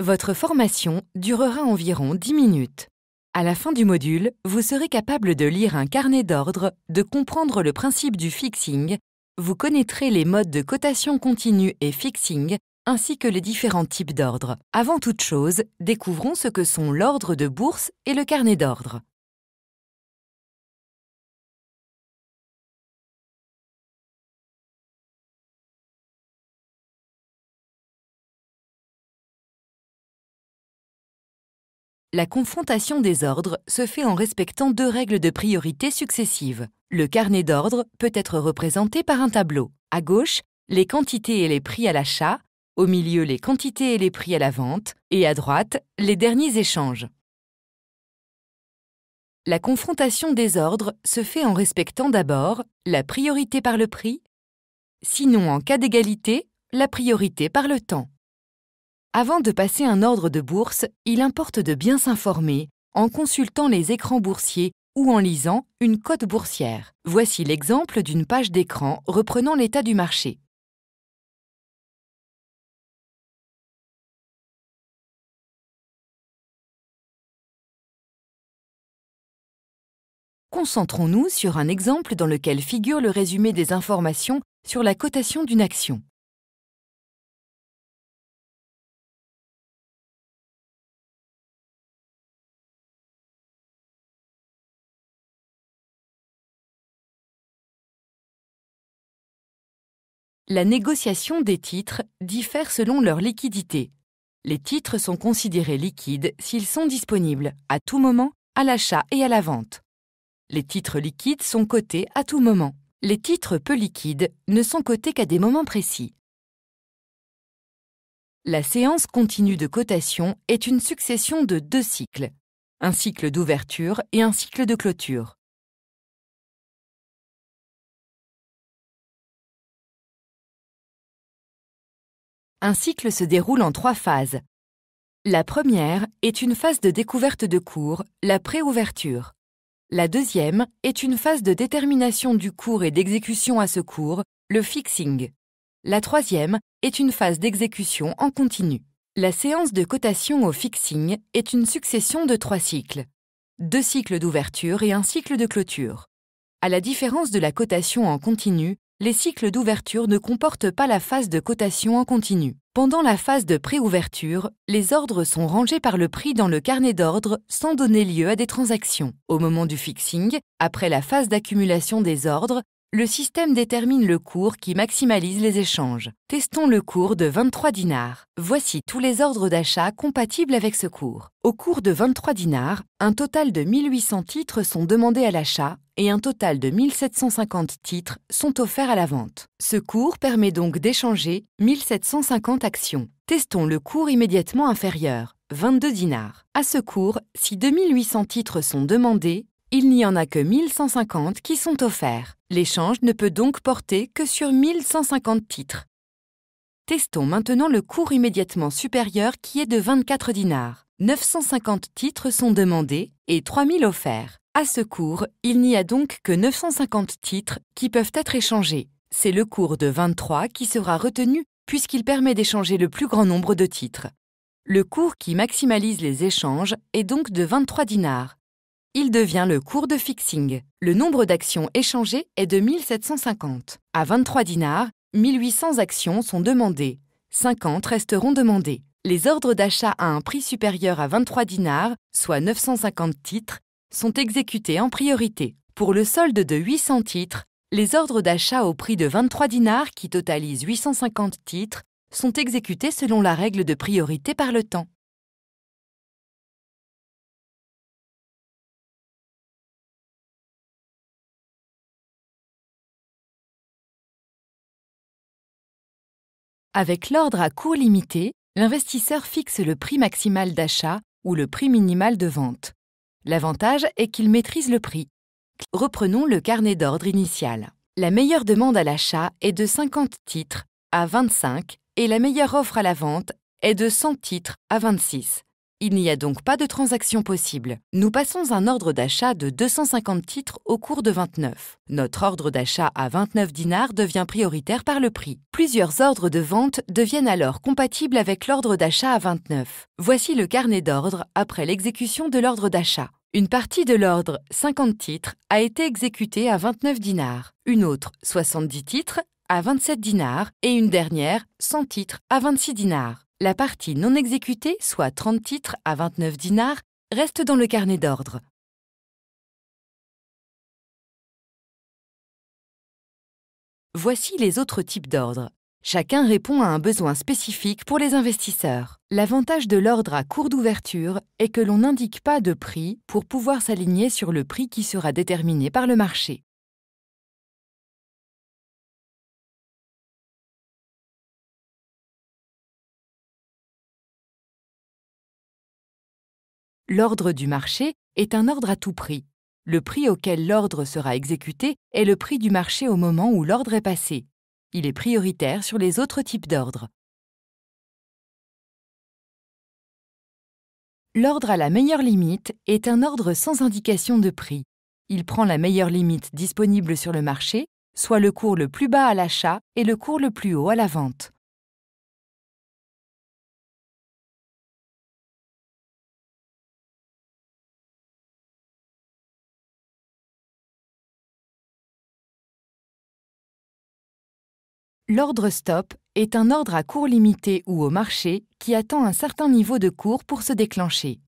Votre formation durera environ 10 minutes. À la fin du module, vous serez capable de lire un carnet d'ordre, de comprendre le principe du fixing, vous connaîtrez les modes de cotation continue et fixing, ainsi que les différents types d'ordres. Avant toute chose, découvrons ce que sont l'ordre de bourse et le carnet d'ordre. La confrontation des ordres se fait en respectant deux règles de priorité successives. Le carnet d'ordre peut être représenté par un tableau. À gauche, les quantités et les prix à l'achat, au milieu les quantités et les prix à la vente, et à droite, les derniers échanges. La confrontation des ordres se fait en respectant d'abord la priorité par le prix, sinon en cas d'égalité, la priorité par le temps. Avant de passer un ordre de bourse, il importe de bien s'informer en consultant les écrans boursiers ou en lisant une cote boursière. Voici l'exemple d'une page d'écran reprenant l'état du marché. Concentrons-nous sur un exemple dans lequel figure le résumé des informations sur la cotation d'une action. La négociation des titres diffère selon leur liquidité. Les titres sont considérés liquides s'ils sont disponibles à tout moment, à l'achat et à la vente. Les titres liquides sont cotés à tout moment. Les titres peu liquides ne sont cotés qu'à des moments précis. La séance continue de cotation est une succession de deux cycles, un cycle d'ouverture et un cycle de clôture. Un cycle se déroule en trois phases. La première est une phase de découverte de cours, la préouverture. La deuxième est une phase de détermination du cours et d'exécution à ce cours, le fixing. La troisième est une phase d'exécution en continu. La séance de cotation au fixing est une succession de trois cycles. Deux cycles d'ouverture et un cycle de clôture. À la différence de la cotation en continu, les cycles d'ouverture ne comportent pas la phase de cotation en continu. Pendant la phase de pré-ouverture, les ordres sont rangés par le prix dans le carnet d'ordres, sans donner lieu à des transactions. Au moment du fixing, après la phase d'accumulation des ordres, le système détermine le cours qui maximalise les échanges. Testons le cours de 23 dinars. Voici tous les ordres d'achat compatibles avec ce cours. Au cours de 23 dinars, un total de 1800 titres sont demandés à l'achat et un total de 1750 titres sont offerts à la vente. Ce cours permet donc d'échanger 1750 actions. Testons le cours immédiatement inférieur, 22 dinars. À ce cours, si 2800 titres sont demandés, il n'y en a que 1150 qui sont offerts. L'échange ne peut donc porter que sur 1150 titres. Testons maintenant le cours immédiatement supérieur qui est de 24 dinars. 950 titres sont demandés et 3000 offerts. À ce cours, il n'y a donc que 950 titres qui peuvent être échangés. C'est le cours de 23 qui sera retenu puisqu'il permet d'échanger le plus grand nombre de titres. Le cours qui maximalise les échanges est donc de 23 dinars, il devient le cours de fixing. Le nombre d'actions échangées est de 1750. À 23 dinars, 1800 actions sont demandées. 50 resteront demandées. Les ordres d'achat à un prix supérieur à 23 dinars, soit 950 titres, sont exécutés en priorité. Pour le solde de 800 titres, les ordres d'achat au prix de 23 dinars, qui totalisent 850 titres, sont exécutés selon la règle de priorité par le temps. Avec l'ordre à coût limité, l'investisseur fixe le prix maximal d'achat ou le prix minimal de vente. L'avantage est qu'il maîtrise le prix. Reprenons le carnet d'ordre initial. La meilleure demande à l'achat est de 50 titres à 25 et la meilleure offre à la vente est de 100 titres à 26. Il n'y a donc pas de transaction possible. Nous passons un ordre d'achat de 250 titres au cours de 29. Notre ordre d'achat à 29 dinars devient prioritaire par le prix. Plusieurs ordres de vente deviennent alors compatibles avec l'ordre d'achat à 29. Voici le carnet d'ordre après l'exécution de l'ordre d'achat. Une partie de l'ordre, 50 titres, a été exécutée à 29 dinars. Une autre, 70 titres, à 27 dinars. Et une dernière, 100 titres, à 26 dinars la partie non exécutée, soit 30 titres à 29 dinars, reste dans le carnet d'ordre. Voici les autres types d'ordres. Chacun répond à un besoin spécifique pour les investisseurs. L'avantage de l'ordre à cours d'ouverture est que l'on n'indique pas de prix pour pouvoir s'aligner sur le prix qui sera déterminé par le marché. L'ordre du marché est un ordre à tout prix. Le prix auquel l'ordre sera exécuté est le prix du marché au moment où l'ordre est passé. Il est prioritaire sur les autres types d'ordres. L'ordre à la meilleure limite est un ordre sans indication de prix. Il prend la meilleure limite disponible sur le marché, soit le cours le plus bas à l'achat et le cours le plus haut à la vente. L'ordre stop est un ordre à cours limité ou au marché qui attend un certain niveau de cours pour se déclencher.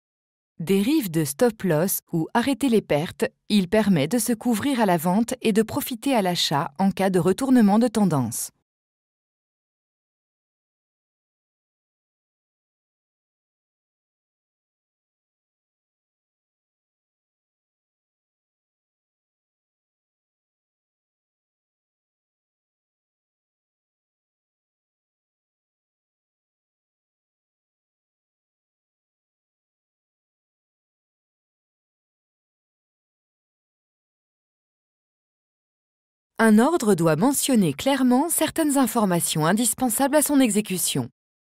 Dérive de stop loss ou arrêter les pertes, il permet de se couvrir à la vente et de profiter à l'achat en cas de retournement de tendance. un ordre doit mentionner clairement certaines informations indispensables à son exécution.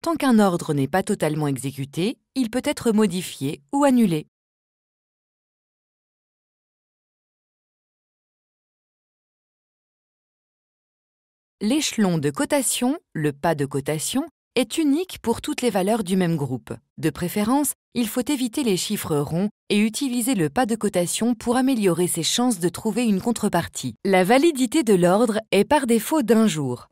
Tant qu'un ordre n'est pas totalement exécuté, il peut être modifié ou annulé. L'échelon de cotation, le pas de cotation, est unique pour toutes les valeurs du même groupe. De préférence, il faut éviter les chiffres ronds et utiliser le pas de cotation pour améliorer ses chances de trouver une contrepartie. La validité de l'ordre est par défaut d'un jour.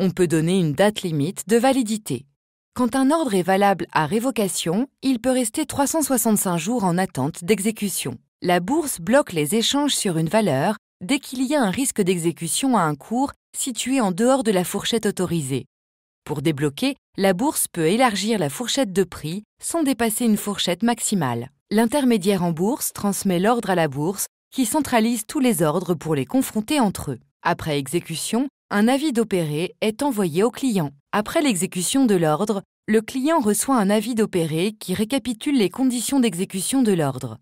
On peut donner une date limite de validité. Quand un ordre est valable à révocation, il peut rester 365 jours en attente d'exécution. La bourse bloque les échanges sur une valeur dès qu'il y a un risque d'exécution à un cours situé en dehors de la fourchette autorisée. Pour débloquer, la bourse peut élargir la fourchette de prix sans dépasser une fourchette maximale. L'intermédiaire en bourse transmet l'ordre à la bourse qui centralise tous les ordres pour les confronter entre eux. Après exécution, un avis d'opéré est envoyé au client. Après l'exécution de l'ordre, le client reçoit un avis d'opéré qui récapitule les conditions d'exécution de l'ordre.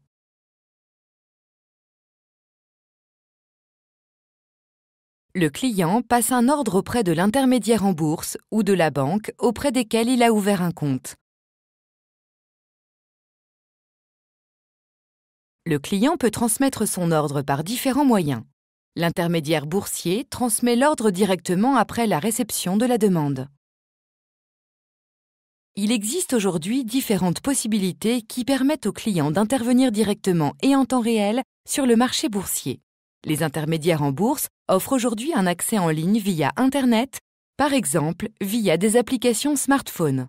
Le client passe un ordre auprès de l'intermédiaire en bourse ou de la banque auprès desquels il a ouvert un compte. Le client peut transmettre son ordre par différents moyens. L'intermédiaire boursier transmet l'ordre directement après la réception de la demande. Il existe aujourd'hui différentes possibilités qui permettent aux clients d'intervenir directement et en temps réel sur le marché boursier. Les intermédiaires en bourse offre aujourd'hui un accès en ligne via Internet, par exemple via des applications smartphone.